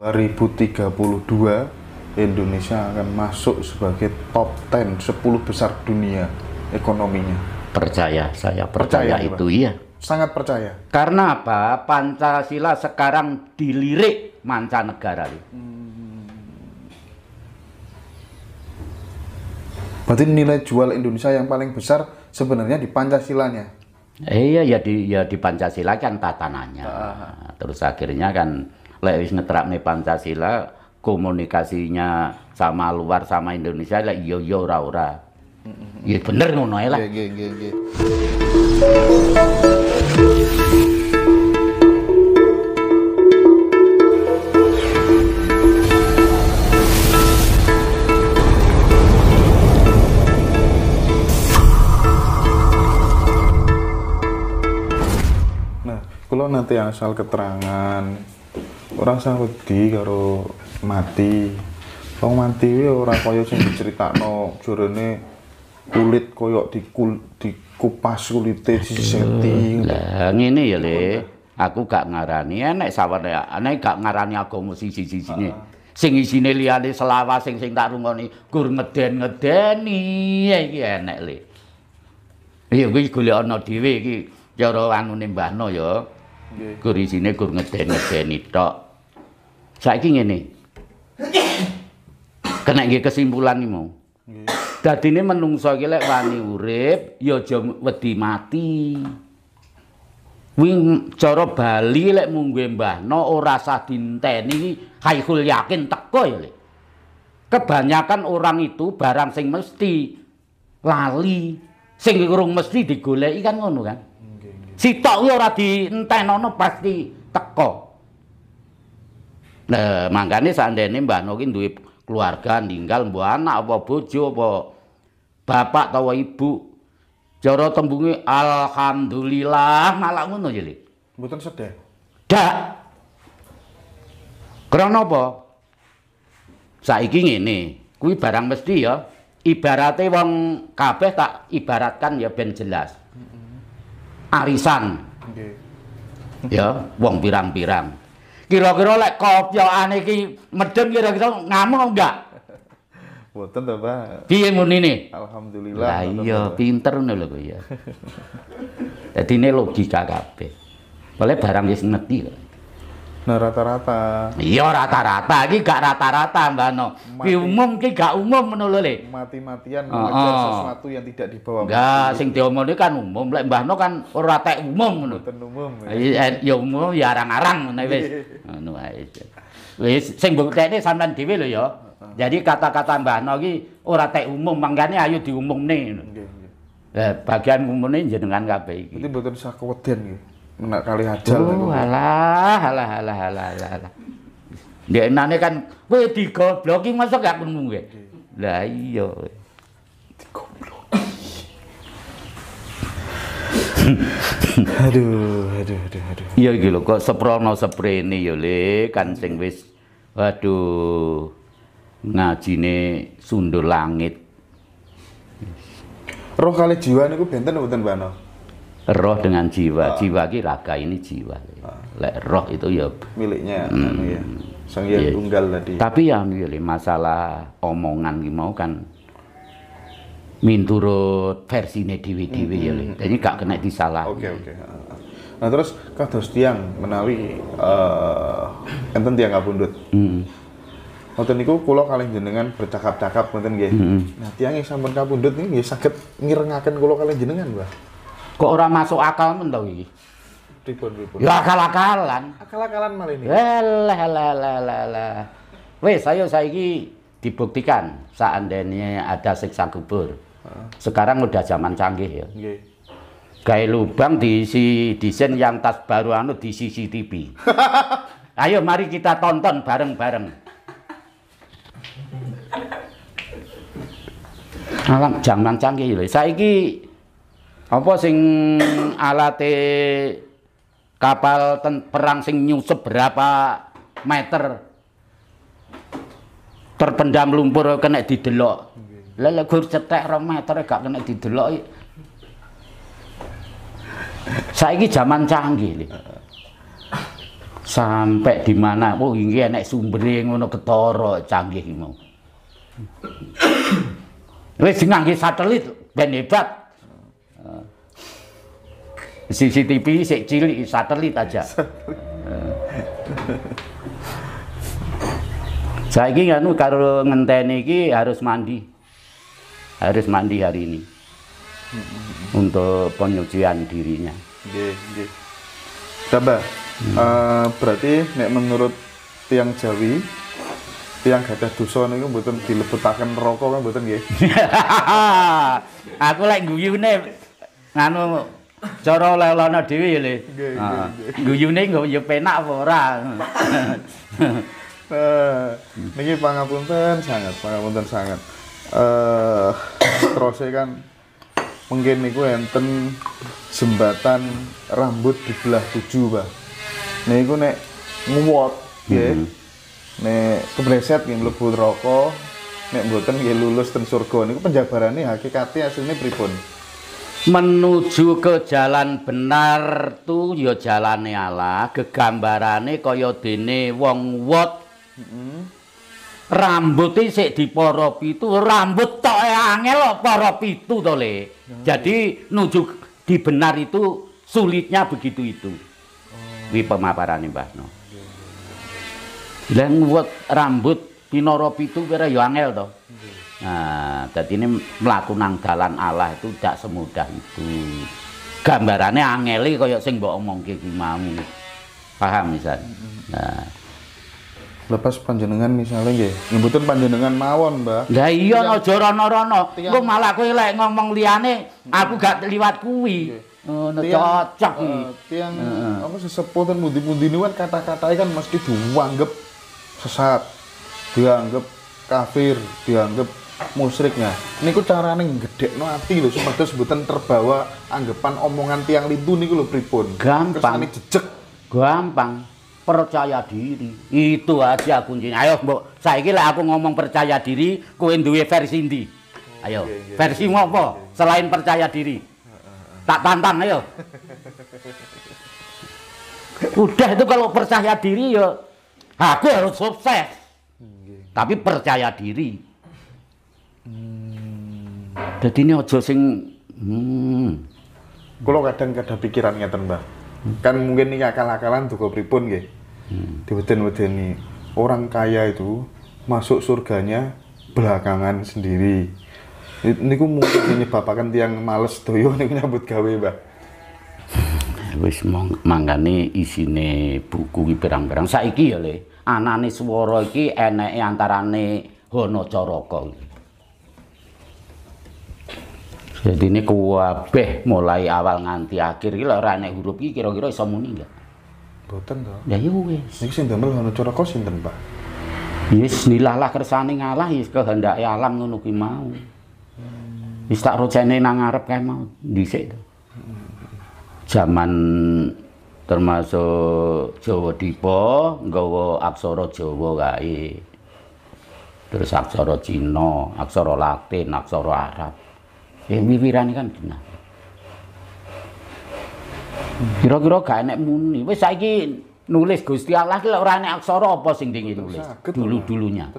2032 Indonesia akan masuk sebagai top 10 10 besar dunia ekonominya. Percaya, saya percaya, percaya itu iya. Sangat percaya. Karena apa? Pancasila sekarang dilirik mancanegara. Hmm. Berarti nilai jual Indonesia yang paling besar sebenarnya di Pancasilanya. Eh, iya, ya di ya di Pancasila kan tatanannya. Ah. Terus akhirnya kan lek wis neterakne Pancasila komunikasinya sama luar sama Indonesia lek yo iya, yo iya, ora ora. Ya bener ngono ae lah. Nggih nggih nggih. Nah, Kalau nanti asal keterangan rasa wedi karo mati. Wong mati kuwi ora kaya sing diceritakno jarene kulit koyok dikul dikupas kulite disiseti. Hmm, lah ngene ya, Le. Aku gak ngarani enek ya, enek gak ngarani agama siji-sijine. Ah. Sing isine liyane selawas sing sing tak rungoni gur ngeden-ngedeni ya, iki enek, Le. Iya kuwi golek ana dhewe iki cara anune mbahno ya. Nggih. Gur isine gur ngeden-ngedeni tok. saiki ngene kena nggih kesimpulan iki mau dadine menungso iki lek wani urip ya aja wedi mati wing cara bali lek mung nggih mbah no ora sah dinteni haihul yakin teko ya kebanyakan orang itu barang sing mesti lali sing kurung mesti digoleki kan ngono kan Sitok ora dientenono pasti teko. Nah, makanya seandainya Mbak Nokin duit keluarga ninggal mbok anak apa bojo apa bapak atau ibu cara tembungi alhamdulillah malah ngono ya Lik mboten sedih dak krana apa saiki ngene kuwi barang mesti ya ibarate wong kabeh tak ibaratkan ya ben jelas arisan ya wong pirang-pirang Kira-kira lek kopyokan iki medeng kira-kira ngamuk enggak? Boten to, Pak. Piye munine? Alhamdulillah. Lah iya, pinter ngono lho kok ya. Dadine logika kabeh. Oleh barang wis ngerti kok. Nah rata-rata. Iya rata-rata, iki gak rata-rata Mbak No. Ki umum ki gak umum menurut le. Mati-matian mengejar oh. sesuatu yang tidak dibawa. Gak sing diomongne kan umum. Lek Mbah No kan ora tek umum menurut. Mboten umum. Ya, iya, eh, ya umum ya arang-arang iya. wis. Wis sing mbok ini sampean dhewe lho ya. Jadi kata-kata Mbah No ki ora tek umum, mangkane ayo diumum nih, Nggih, nggih. Eh bagian umumne jenengan kabeh iki. Berarti mboten sakweden nggih. Menak kali hajar Oh, alah, alah, alah, alah, alah. Dia nane kan, kowe digoblok iki masa gak krungu gue Lah iya. Digoblok. aduh, aduh, aduh, aduh. Iya gitu kok seprono sepre ini Le, kan sing wis waduh ngajine sundul langit. Roh kali jiwa nih gue benten benten banget roh dengan jiwa. Ah. Jiwa ki raga ini jiwa. Ah. Lek roh itu ya miliknya. Hmm. Kan, iya. Sang yang yeah. tunggal tadi. Tapi ya milih masalah omongan ki mau kan minturut versine dhewe-dhewe ya mm -hmm. ya. Jadi gak kena disalah. Oke okay, oke. Okay. Ah, ah. Nah terus kados tiang menawi uh, enten tiang kapundhut. Heeh. Mm. Wonten niku kula kalih jenengan bercakap-cakap wonten nggih. Mm -hmm. Nah tiyang sampun kapundhut niki nggih saged ngirengaken kula kalih jenengan, Mbah. Kok orang masuk akal men tau Ya akal-akalan. Akal-akalan malah ini. leleh leleh leleh lah lah. Wes ayo ini dibuktikan seandainya ada siksa kubur. Sekarang udah zaman canggih ya. kayak lubang diisi desain yang tas baru anu di CCTV. ayo mari kita tonton bareng-bareng. alam zaman canggih saya ini apa sing alate kapal ten, perang sing nyusup berapa meter terpendam lumpur kena didelok lele gur cetek rong meter gak kena didelok saiki zaman canggih sampai di mana oh ini naik sumbere ngono toro canggih mau wis nganggi satelit ben hebat CCTV sik cilik satelit aja. Saiki nganu karo ngenteni iki harus mandi. Harus mandi hari ini. Untuk penyucian dirinya. Nggih, nggih. Coba hmm. uh, berarti nek menurut tiang Jawi tiang gadah dosa niku mboten dilebetaken neraka kan mboten nggih. Aku lek guyune nganu Cara lana dewi ya Le. Heeh. Ah, guyune nggo ya penak apa ora. Eh, niki pangapunten sangat, pangapunten sangat. Eh terus kan mungkin niku enten jembatan rambut dibelah tujuh, bah. Niku nek nguwot nggih. nih -hmm. Nek kebleset nggih mlebu neraka, nek mboten nggih lulus ten surga niku penjabarane hakikate aslinya pripun? menuju ke jalan benar tu ya jalane Allah gegambarane kaya dene wong wot hmm. rambut e sik diporo pitu rambut tok e angel poro pitu to le hmm. jadi nuju di benar itu sulitnya begitu itu oh. wi pemaparane Mbah No Lah rambut pinoro pitu ya angel to Nah, jadi ini melaku nang dalan Allah itu tidak semudah itu. Gambarannya angeli kaya sing mbok omongke ki mau. Paham misal. Mm-hmm. Nah. Lepas panjenengan misalnya nggih, nyebutin ya panjenengan mawon, Mbak. Lah iya, iya. aja rono-rono. Engko malah kowe lek ngomong liane mm-hmm. aku gak liwat kuwi. Ngono cocok eh, iki. Tiang apa sesepuh dan mundi-mundi niku kan kata-katane kan mesti dianggap sesat, dianggap kafir, dianggap ini cara niku gede nggedekno ati lho supados sebutan terbawa anggapan omongan tiang lintu nih lo pripun gampang jejek gampang percaya diri itu aja kuncinya ayo mbok saiki lah aku ngomong percaya diri kowe duwe versi ini ayo yeah, yeah, versi yeah, ngopo iya, iya. selain percaya diri tak tantang ayo udah itu kalau percaya diri ya aku harus sukses tapi percaya diri Hmm. jadi Dadi ini aja sing hmm. Kalau kadang kadang pikiran ngeten, Mbah. Hmm. Kan mungkin ini akal-akalan duka pripun nggih. di hmm. Diweden-wedeni orang kaya itu masuk surganya belakangan sendiri. ini Niku mungkin menyebabkan tiang males doyo niku nyambut gawe, Mbah. Wis mangkane isine buku iki pirang-pirang saiki ya, Le. Anane swara iki eneke antarane Hanacaraka iki. Jadi ini kuwabeh mulai awal nganti akhir iki lho ora ana huruf iki kira-kira iso muni enggak? Mboten to. Ya iya. wis. Niki sing damel ana cara kok sinten, Pak? nilah lah kersane ngalah yes kehendake alam ngono ki mau. Wis tak rocene nang arep kae mau dhisik to. Zaman termasuk Jawa Dipo, nggawa aksara Jawa kae. Terus aksara Cina, aksara Latin, aksara Arab. Eh wiwiran kan benar. Kira-kira gak enak muni. wes saiki nulis Gusti Allah ki ora enak aksara apa sing dingi nulis. Dulu-dulunya.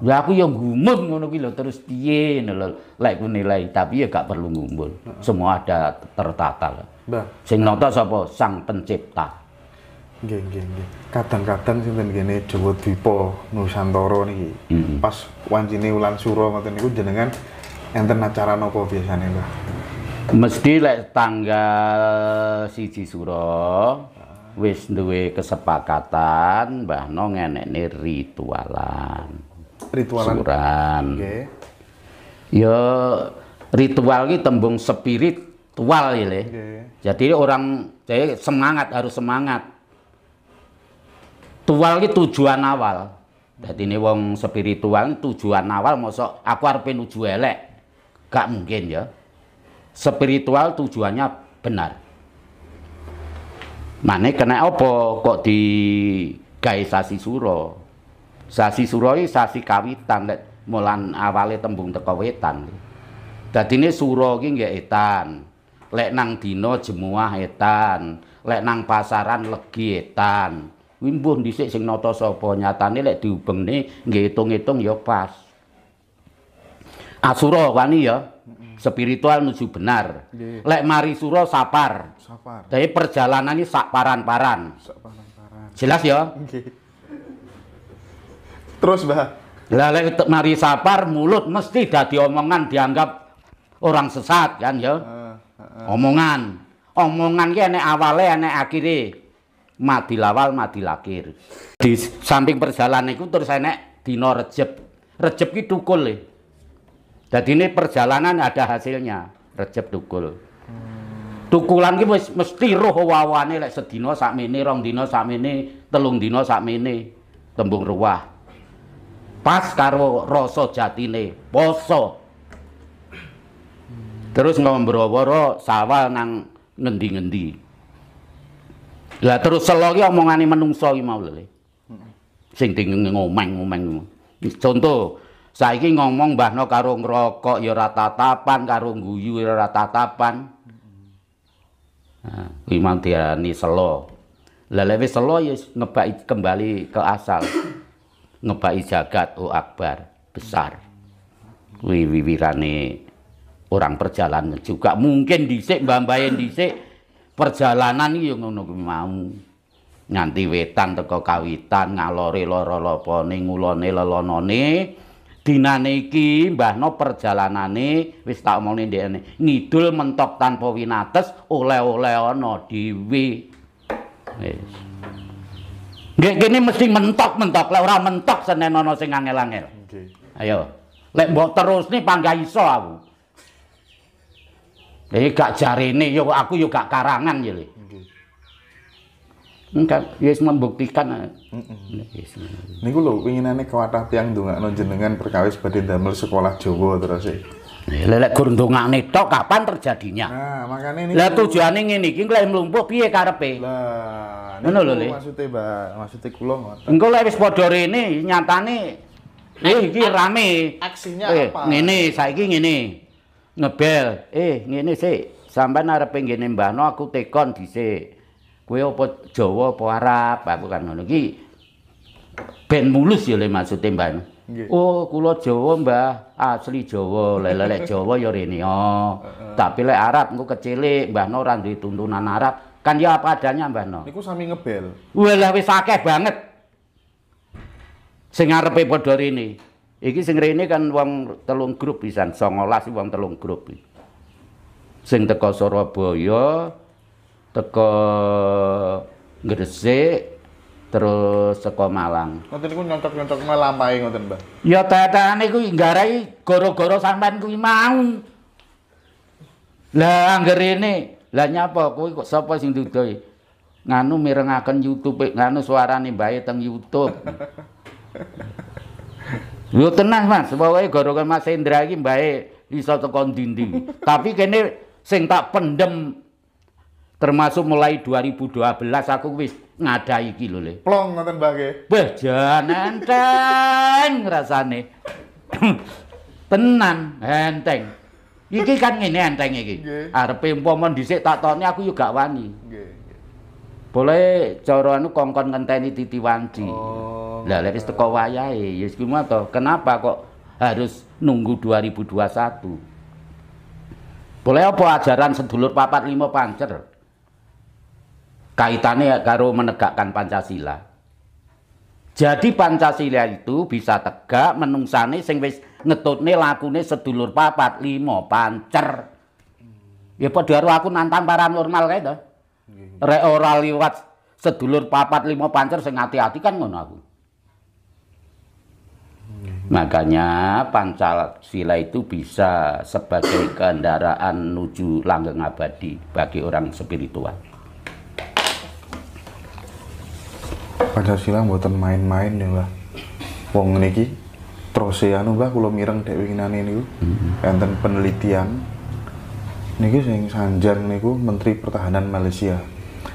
Ya aku yang gumun ngono kuwi lho terus piye lho lek ku nilai tapi ya gak perlu ngumpul. Semua ada tertata lah. Sing nata sapa? Sang pencipta. Nggih, nggih, nggih. Kadang-kadang sinten kene Jawa Dipa Nusantara niki. Pas wancine ulang suro ngoten niku jenengan Enten acara nopo biasanya Mbah? Mesti lek tanggal siji Suro wis duwe kesepakatan bah No ini ritualan. Ritualan. Suran. Okay. Yo ritual ini tembung tual ya. Okay. Jadi orang jadi semangat harus semangat. Tual ini tujuan awal. Jadi ini wong spiritual tujuan awal mosok aku harus nuju elek. Gak mungkin ya. Spiritual tujuannya benar. Mane kena apa kok di gawe sasi suro? Sasi suro iki sasi kawitan lek mulan awale tembung teko wetan. Dadine suro iki nggih etan. Lek nang dino jemuah etan, lek nang pasaran legi etan. Kuwi mbuh sing nata sapa nyatane lek diubengne nih ngitung-ngitung ya pas. Asuro wani ya. Spiritual menuju benar. yeah. Lek mari suro sapar. Sapar. perjalanan perjalanan ini paran-paran. Sak paran Jelas ya? Terus, bah? Lah lek mari sapar mulut mesti dadi omongan dianggap orang sesat kan ya. Uh, uh, uh. Omongan. Omongan ki enek awale enek akhire. mati lawal mati lakir Di samping perjalanan itu terus enek di Rejeb. Rejeb ki tukul e jadi ini perjalanan ada hasilnya Recep Tukul Tukulan ki wis mesti roh wawane lek sedina sakmene, rong dina sakmene, telung dina sakmene tembung ruah. Pas karo rasa jatine, poso. Terus ngombro-woro sawal nang ngendi-ngendi. Lah terus selo ki omongane menungso ki mau lho. Sing di ngomeng-ngomeng. Contoh Saiki ngomong mbahno karo ngerokok ya ora tatapan, karo guyu ya ora tatapan. Nah, kuwi mang selo. Lah lewe selo ya ngebaki kembali ke asal. ngebaki jagat o oh akbar besar. Kuwi wiwirane orang perjalanan juga mungkin dhisik mbambae dhisik perjalanan ya ngono kuwi mau. Nganti wetan teko kawitan ngalore lara lapane ngulone lelonone -lo dinane iki mbahno perjalanane wis tak omongne ndekne ngidul mentok tanpa winates oleh-oleh ana dhewe wis nggih kene mesti mentok-mentok lek ora mentok senenono ana sing angel-angel nggih ayo lek mbok terusne panggah iso aku iki eh, gak jarene yo aku yo gak karangan yo Enggak, yes ya membuktikan. nih Yes. ingin lho pinginane kawathah tiyang ndongakno jenengan perkawis badhe damel sekolah Jawa terus sih. Lele kurung nih tok kapan terjadinya? Nah, makanya ini. Lah ini nih, kini lek melumpuh piye karpe? Lah, ngono lo Le. enggak Mbak, maksude kula ngoten. Enggak lek wis ini nyata nih. eh ini rame. Aksinya eh, apa? saya ini ngene. Ngebel. Eh, sih sampai nara gini nembah no aku tekon di si kue apa Jawa apa Arab aku kan ngono iki ben mulus ya le maksud Mbak Oh, kula Jawa, Mbah. Asli Jawa. Lelelek Jawa ya rene. Tapi lek Arab engko kecilik, Mbah no ora duwe tuntunan Arab. Kan ya apa adanya, Mbah no. Niku sami ngebel. Walah wis akeh banget. Sing ngarepe padha rene. Iki sing rene kan wong telung grup pisan, 19 wong telung grup. Sing teko Surabaya, teko Gresik terus teko Malang. Ngoten niku nyontok-nyontok Malang pae ngoten, Mbah. Ya tatane kuwi nggarai gara-gara sampean kuwi mau. Lah ini, lah nyapa kuwi kok sapa sing dudohi? Nganu mirengaken YouTube, nganu suarane mbae teng YouTube. Yo tenang Mas, pokoke gara-gara Mas Hendra iki mbae iso teko ndi Tapi kene sing tak pendem termasuk mulai 2012 aku wis ngadai iki lho le. Plong ngoten Mbak Wah, jan enteng rasane. Tenan enteng. Iki kan ngene enteng iki. Arepe umpama dhisik tak tokne aku yo gak wani. Nggih. Boleh cara anu kongkon ngenteni titi wanci. Oh. Lah lek wis teko wayahe ya yes, kuwi to. Kenapa kok harus nunggu 2021? Boleh apa ajaran sedulur papat lima pancer? kaitannya ya karo menegakkan Pancasila. Jadi Pancasila itu bisa tegak menungsani sing wis ngetutne lakune sedulur papat limo pancer. Ya padha karo aku nantang paranormal kae to. Rek ora liwat sedulur papat limo pancer sing ati-ati kan ngono aku. Makanya Pancasila itu bisa sebagai kendaraan menuju langgeng abadi bagi orang spiritual. Pancasila buatan main-main ya mbah wong niki terus ya anu mbah kula mireng dek ini niku mm-hmm. enten penelitian niki sing sanjar niku Menteri Pertahanan Malaysia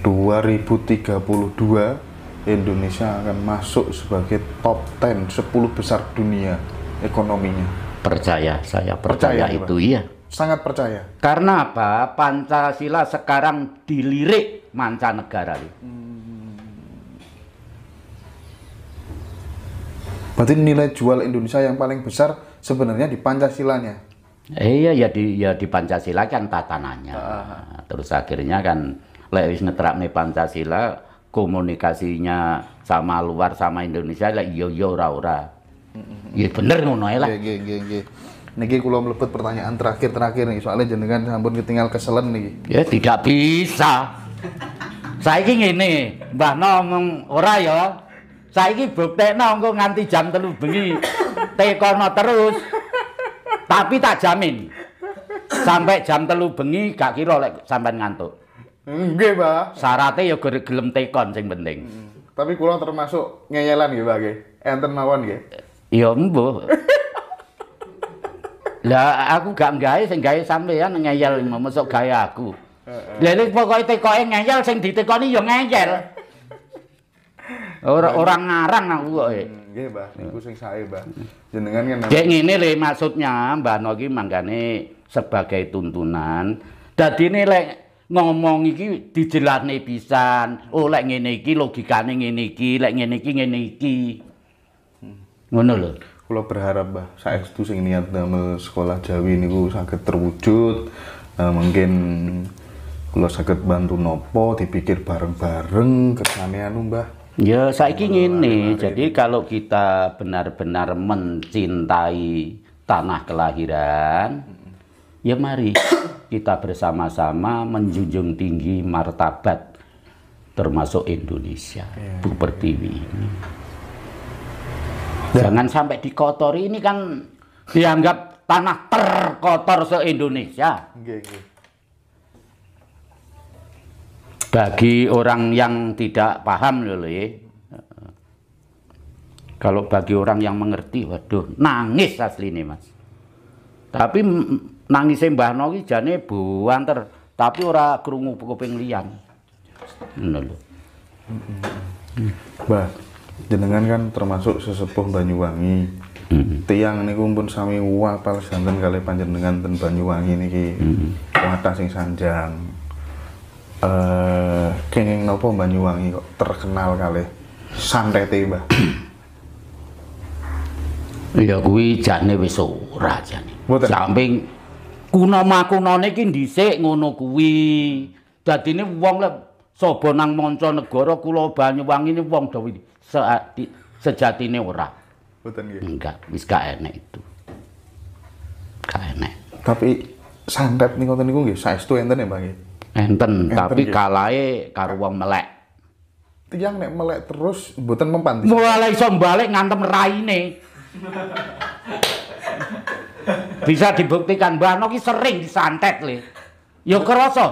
2032 Indonesia akan masuk sebagai top 10 10 besar dunia ekonominya percaya saya percaya, percaya itu mbah. iya sangat percaya karena apa Pancasila sekarang dilirik mancanegara hmm Berarti nilai jual Indonesia yang paling besar sebenarnya di Pancasilanya. Iya, ya di ya di Pancasila kan tatanannya. Ah. Terus akhirnya kan lewis netrap nih Pancasila komunikasinya sama luar sama Indonesia lah yo yo ora ora. Iya bener ngono lah. Iya iya nggih. Niki kula mlebet pertanyaan terakhir-terakhir nih soalnya jenengan sampun ketinggal keselen nih. Ya tidak bisa. Saya ingin nih Mbah ngomong ora ya. Saiki buktekno engko nganti jam telu bengi tekono terus. Tapi tak jamin. Sampai jam telu bengi gak kira lek sampean ngantuk. Nggih, Pak. Syaratnya ya gelem tekon sing penting. Hmm. Tapi kula termasuk ngeyelan nggih, Pak nggih. Enten mawon nggih. Ya mbuh. Lah aku gak gawe sing gawe sampean ngeyel mosok gawe aku. Lha pokoke tekoke ngeyel sing ditekoni ya ngeyel. Orang orang ngarang aku kok e. Nggih, Mbah. Niku ya. sing sae, Mbah. Jenengan kan. Dek ngene le maksudnya Mbah Noki manggane sebagai tuntunan. Dadi lek ngomong iki dijelane pisan. Oh lek ngene iki logikane ngene iki, lek ngene iki ngene iki. Hmm. Ngono lho. Kula berharap Mbah saestu sing niat damel sekolah Jawi niku saged terwujud. Uh, mungkin kula saged bantu nopo dipikir bareng-bareng kersane anu Mbah. Ya, saya ingin nih. Jadi kalau kita benar-benar mencintai tanah kelahiran, ya mari kita bersama-sama menjunjung tinggi martabat termasuk Indonesia, ya, Bu Pertiwi ini. Ya. Jangan sampai dikotori ini kan dianggap tanah terkotor se-Indonesia. ya bagi orang yang tidak paham lho Kalau bagi orang yang mengerti, waduh, nangis asli nih mas. Tapi nangis Mbah Noki jane buanter, tapi ora kerungu kuping liang Ngono lho. Mbah, jenengan kan termasuk sesepuh Banyuwangi. Mm -hmm. Tiang niku pun sami wapal santen kali panjenengan ten Banyuwangi niki. Mm -hmm. sing sanjang eh nopo Banyuwangi kok terkenal kali santet mbah Iya kuwi jane besok raja nih. samping kuno makunane iki dhisik ngono jadi ini wong lah sobo nang manca negara kulo Banyuwangi ini wong dawi se sejatine ora enggak wis gak enek itu gak enek tapi santet niku niku nggih saestu enten ya Mbah Enten, Enten tapi gitu. kalae karo wong melek. Tiang nek melek terus mboten mempan. Mulai iso balik ngantem raine. Bisa dibuktikan Mbah ki sering disantet le. Yo ya kroso.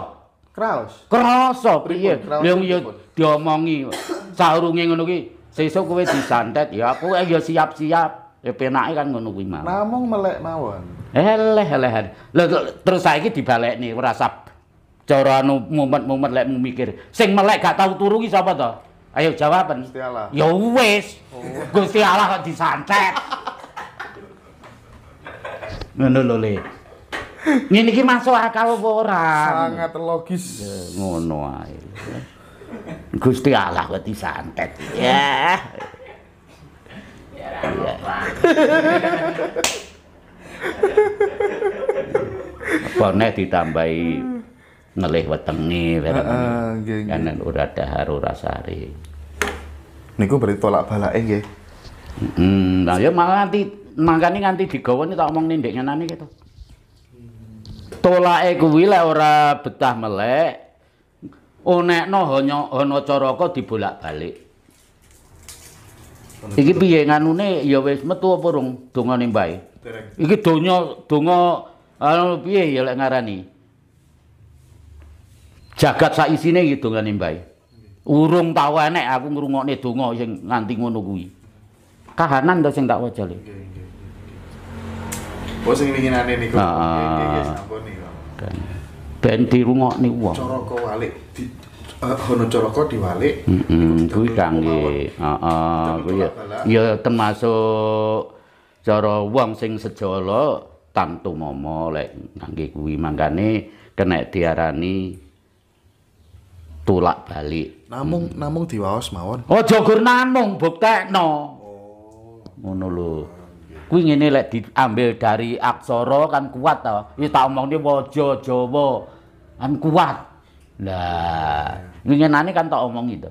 Kraos. Kroso piye? Lha ya yo diomongi saurunge ngono ki. Sesuk kowe disantet ya aku ya siap-siap. Ya penake kan ngono kuwi mawon. Namung melek mawon. Eleh eleh. Lho terus saiki dibalekne ora sab Cara anu mumet-mumet lek mikir. Sing melek gak tau turu ki sapa to? Ayo jawaban. Gusti Allah. Ya wis. Oh. Gusti Allah kok disantet. Ngono lho Le. Ngene iki masuk akal apa ora? Sangat logis. Ya, ngono ae. Gusti Allah kok disantet. Ya. Ya. Apa ditambahi nelih wetengi uh, kan ora dahar ora sari niku berarti tolak balake nggih mm, nah ya malah nanti mangkane nganti digawa ni tak omong ndek nani gitu tolake kuwi lek ora betah melek onekno hanya hono cara kok dibolak-balik iki piye nganune ya wes metu apa rung dongane mbae iki donya donga anu piye ya lek ngarani jagat sak isine hitungane baik. Urung tawa enek aku ngrungokne donga sing nganti ngono kuwi. Kahanan to sing tak wajale. Oh sing winginane nih? Heeh. Sampun niku. Ah. Ben dirungokne wong. Cara kewalik di ana eh, caraka diwalik. Heeh, gue kangge. Heeh, kuwi ya, ya termasuk coro wong sing sejolo tantu momo lek kangge kuwi mangane kena tiarani tulak balik. Namung hmm. namung diwaos mawon. oh jogur namung buktekno. Oh. Ngono lho. Kuwi ngene lek diambil dari aksara kan kuat ta. Iki tak omongne waja Jawa. Kan kuat. Lah, ngenane kan tak omong itu.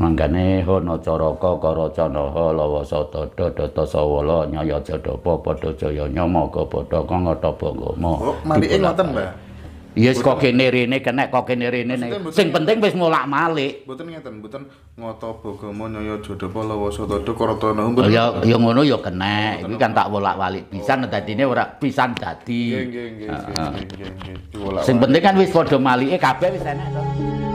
Manggane hono caraka karo canaha lawa satada data sawala nyaya jadapa padha jaya nyamaka padha kang atapa gama. Oh, malike ngoten, Mbah. Iya yes, kok kene rene kena kok kene rene sing penting wis ngolak-malik. Mboten ngeten, mboten ngoto bagama nyaya jodapa lawasa tadha Ya ya ngono ya kena. Iki kan tak wolak-walik pisan dadine ora pisan dadi. Nggih nggih nggih. Ah, ah. Sing penting kan wis padha malike kabeh wis enak to.